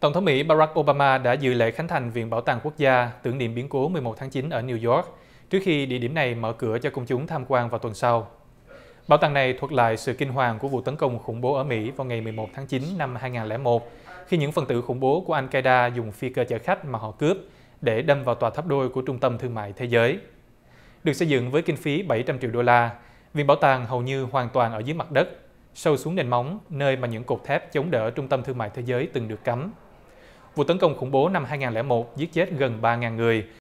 Tổng thống Mỹ Barack Obama đã dự lễ khánh thành Viện Bảo tàng Quốc gia tưởng niệm biến cố 11 tháng 9 ở New York, trước khi địa điểm này mở cửa cho công chúng tham quan vào tuần sau. Bảo tàng này thuật lại sự kinh hoàng của vụ tấn công khủng bố ở Mỹ vào ngày 11 tháng 9 năm 2001, khi những phần tử khủng bố của Al-Qaeda dùng phi cơ chở khách mà họ cướp để đâm vào tòa tháp đôi của Trung tâm Thương mại Thế giới. Được xây dựng với kinh phí 700 triệu đô la, Viện Bảo tàng hầu như hoàn toàn ở dưới mặt đất, sâu xuống nền móng, nơi mà những cột thép chống đỡ Trung tâm Thương mại Thế giới từng được cấm vụ tấn công khủng bố năm 2001 giết chết gần 3.000 người